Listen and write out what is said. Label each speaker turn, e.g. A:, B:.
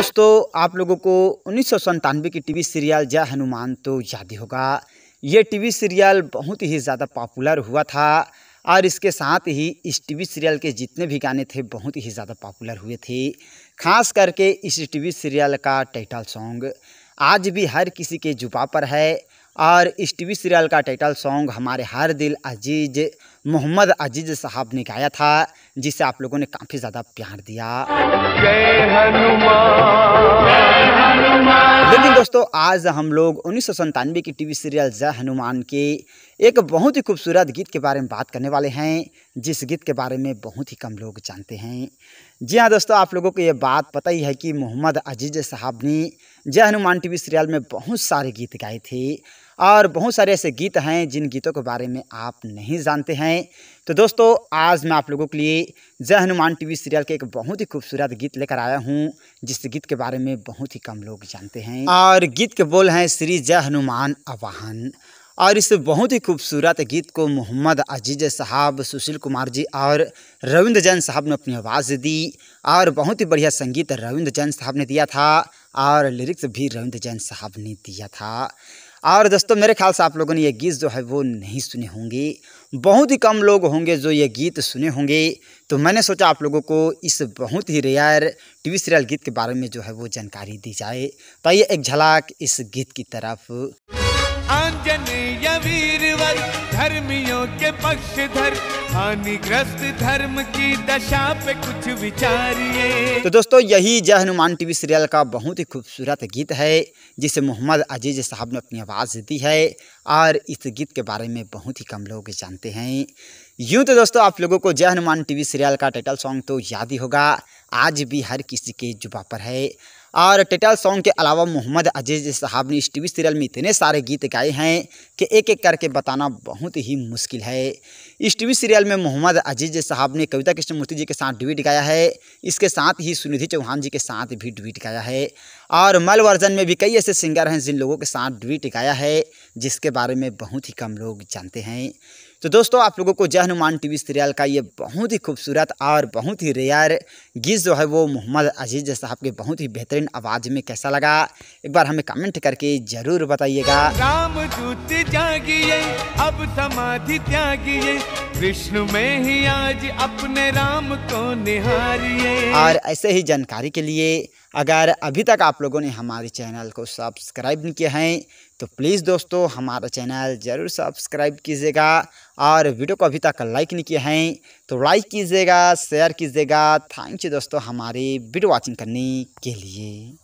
A: दोस्तों आप लोगों को उन्नीस की टीवी सीरियल जय हनुमान तो याद होगा ये टीवी सीरियल बहुत ही ज़्यादा पॉपुलर हुआ था और इसके साथ ही इस टीवी सीरियल के जितने भी गाने थे बहुत ही ज़्यादा पॉपुलर हुए थे खास करके इस टीवी सीरियल का टाइटल सॉन्ग आज भी हर किसी के जुबा पर है और इस टीवी सीरियल का टाइटल सॉन्ग हमारे हर दिल अजीज मोहम्मद अजीज साहब ने गाया था जिसे आप लोगों ने काफ़ी ज़्यादा प्यार दिया लेकिन दोस्तों आज हम लोग उन्नीस की टीवी सीरियल जय हनुमान के एक बहुत ही खूबसूरत गीत के बारे में बात करने वाले हैं जिस गीत के बारे में बहुत ही कम लोग जानते हैं जी हाँ दोस्तों आप लोगों को ये बात पता ही है कि मोहम्मद अजीज साहब ने जय हनुमान टीवी सीरियल में बहुत सारे गीत गाए थे और बहुत सारे ऐसे गीत हैं जिन गीतों के बारे में आप नहीं जानते हैं तो दोस्तों आज मैं आप लोगों के लिए जय हनुमान वी सीरियल के एक बहुत ही खूबसूरत गीत लेकर आया हूँ जिस गीत के बारे में बहुत ही कम लोग जानते हैं और गीत के बोल हैं श्री जय हनुमान आवाहन और इस बहुत ही खूबसूरत गीत को मोहम्मद अजीज साहब सुशील कुमार जी और रविंद्र जैन साहब ने अपनी आवाज़ दी और बहुत ही बढ़िया संगीत रविंद्र जैन साहब ने दिया था और लिरिक्स भी रविंद्र जैन साहब ने दिया था और दोस्तों मेरे ख्याल से आप लोगों ने ये गीत जो है वो नहीं सुने होंगे बहुत ही कम लोग होंगे जो ये गीत सुने होंगे तो मैंने सोचा आप लोगों को इस बहुत ही रेयर टीवी सीरियल गीत के बारे में जो है वो जानकारी दी जाए तो ये एक झलक इस गीत की तरफ आंजनेय वीरवर धर्मियों के पक्षधर हानिग्रस्त धर्म की दशा पे कुछ विचारिए तो दोस्तों यही जय हनुमान टीवी सीरियल का बहुत ही खूबसूरत गीत है जिसे मोहम्मद अजीज साहब ने अपनी आवाज़ दी है और इस गीत के बारे में बहुत ही कम लोग जानते हैं यूं तो दोस्तों आप लोगों को जय हनुमान टीवी सीरियल का टाइटल सॉन्ग तो याद ही होगा आज भी हर किसी के जुबा पर है और टाइटल सॉन्ग के अलावा मोहम्मद अजीज साहब ने इस टीवी सीरियल में इतने सारे गीत गाए हैं कि एक एक करके बताना बहुत ही मुश्किल है इस टीवी सीरियल सीरियल में मोहम्मद अजीज साहब ने कविता कृष्णमूर्ति जी के साथ डिबेट गाया है इसके साथ ही सुनिधि चौहान जी के साथ भी डिबेट गाया है और मल वर्जन में भी कई ऐसे सिंगर हैं जिन लोगों के साथ डिबेट गाया है जिसके बारे में बहुत ही कम लोग जानते हैं तो दोस्तों आप लोगों को जय हनुमान टी सीरियल का ये बहुत ही खूबसूरत और बहुत ही रेयर गीत जो है वो मोहम्मद अजीज साहब के बहुत ही बेहतरीन आवाज़ में कैसा लगा एक बार हमें कमेंट करके ज़रूर बताइएगा राम दूत जागिए अब समाधि त्यागिए विष्णु में ही आज अपने राम को निहारिए और ऐसे ही जानकारी के लिए अगर अभी तक आप लोगों ने हमारे चैनल को सब्सक्राइब नहीं किया है तो प्लीज़ दोस्तों हमारा चैनल ज़रूर सब्सक्राइब कीजिएगा और वीडियो को अभी तक लाइक नहीं किया है तो लाइक कीजिएगा शेयर कीजिएगा थैंक यू दोस्तों हमारी वीडियो वॉचिंग करने के लिए